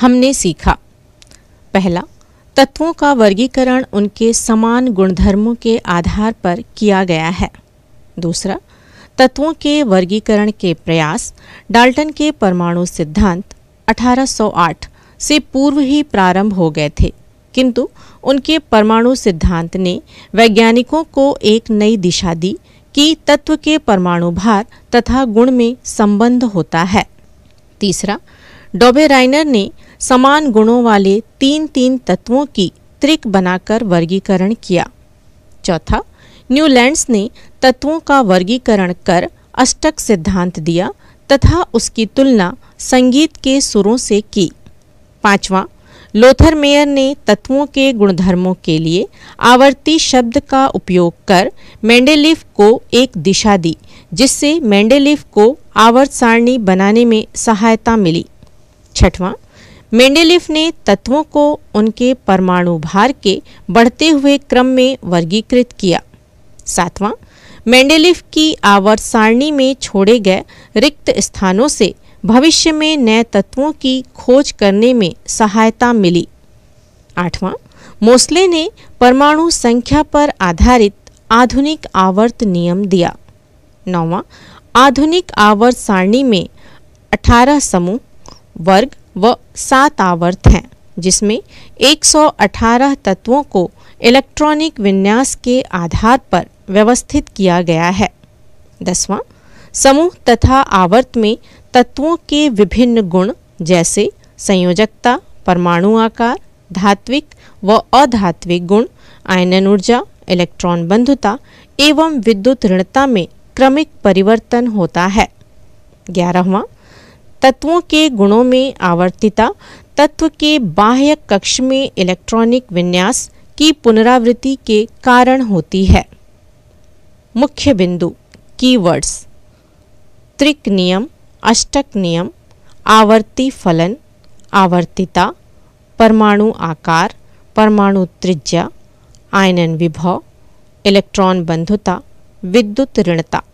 हमने सीखा पहला तत्वों का वर्गीकरण उनके समान गुणधर्मों के आधार पर किया गया है दूसरा तत्वों के वर्गीकरण के प्रयास डाल्टन के परमाणु सिद्धांत 1808 से पूर्व ही प्रारंभ हो गए थे किंतु उनके परमाणु सिद्धांत ने वैज्ञानिकों को एक नई दिशा दी कि तत्व के परमाणु भार तथा गुण में संबंध होता है तीसरा डोबे राइनर ने समान गुणों वाले तीन तीन तत्वों की त्रिक बनाकर वर्गीकरण किया चौथा न्यूलैंड्स ने तत्वों का वर्गीकरण कर अष्टक सिद्धांत दिया तथा उसकी तुलना संगीत के सुरों से की पांचवा लोथर मेयर ने तत्वों के गुणधर्मों के लिए आवर्ती शब्द का उपयोग कर मेंडेलिफ को एक दिशा दी जिससे मेंडेलिफ को आवर्त सारणी बनाने में सहायता मिली छठवां मेंडेलिफ ने तत्वों को उनके परमाणु भार के बढ़ते हुए क्रम में वर्गीकृत किया सातवां मेंडेलिफ की आवर्त सारणी में छोड़े गए रिक्त स्थानों से भविष्य में नए तत्वों की खोज करने में सहायता मिली आठवां मोसले ने परमाणु संख्या पर आधारित आधुनिक आवर्त नियम दिया नौवां आधुनिक आवर्त सारणी में 18 समूह वर्ग व सात आवर्त हैं जिसमें 118 तत्वों को इलेक्ट्रॉनिक विन्यास के आधार पर व्यवस्थित किया गया है दसवां समूह तथा आवर्त में तत्वों के विभिन्न गुण जैसे संयोजकता परमाणु आकार धात्विक व अधात्विक गुण आयनन ऊर्जा इलेक्ट्रॉन बंधुता एवं विद्युत ऋणता में क्रमिक परिवर्तन होता है ग्यारहवा तत्वों के गुणों में आवर्तिता तत्व के बाह्य कक्ष में इलेक्ट्रॉनिक विन्यास की पुनरावृत्ति के कारण होती है मुख्य बिंदु कीवर्ड्स त्रिक नियम अष्टक नियम आवर्ती फलन आवर्तिता परमाणु आकार परमाणु त्रिज्या आयनन विभव इलेक्ट्रॉन बंधुता विद्युत ऋणता